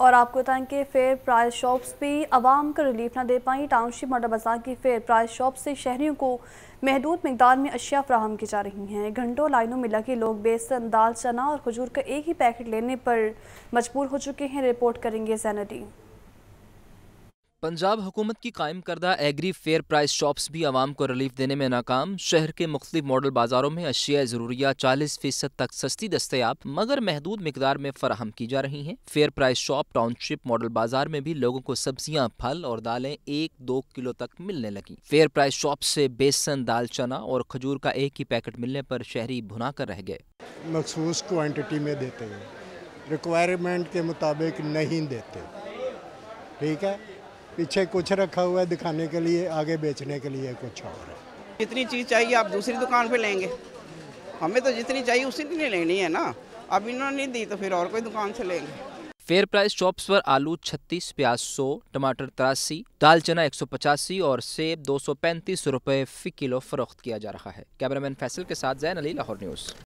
और आपको बताएं कि फेयर प्राइस शॉप्स भी आवाम को रिलीफ ना दे पाई टाउनशिप मोटर बाजार की फेयर प्राइस शॉप से शहरीों को महदूद मकदार में अशिया फ्राहम की जा रही हैं घंटों लाइनों में लगे लोग बेसन दाल चना और खजूर का एक ही पैकेट लेने पर मजबूर हो चुके हैं रिपोर्ट करेंगे जैनडी पंजाब हुकूमत की कायम करदा एग्री फेयर प्राइस शॉप्स भी आवाम को रिलीफ देने में नाकाम शहर के मुख्तलिफ मॉडल बाजारों में अशिया ज़रूरिया चालीस फीसद तक सस्ती दस्तयाब मगर महदूद मकदार में फराहम की जा रही हैं fair price shop township model बाजार में भी लोगों को सब्जियां फल और दालें एक दो किलो तक मिलने लगी फेयर प्राइस शॉप से बेसन दाल चना और खजूर का एक ही पैकेट मिलने पर शहरी भुना कर रह गए मखसूस क्वान्टिटी में देते हैं रिक्वायरमेंट के मुताबिक नहीं देते ठीक है पीछे कुछ रखा हुआ है दिखाने के लिए आगे बेचने के लिए कुछ और है जितनी चीज़ चाहिए आप दूसरी दुकान पे लेंगे हमें तो जितनी चाहिए उसी नहीं लेनी है ना अब इन्होंने नहीं दी तो फिर और कोई दुकान से लेंगे फेयर प्राइस शॉप्स पर आलू छत्तीस प्याज सौ टमाटर तिरासी दाल चना एक सौ पचासी और सेब दो सौ पैंतीस रुपये फी किलो फरोख्त किया जा रहा है कैमरामैन फैसल के साथ जैन अली लाहौर न्यूज़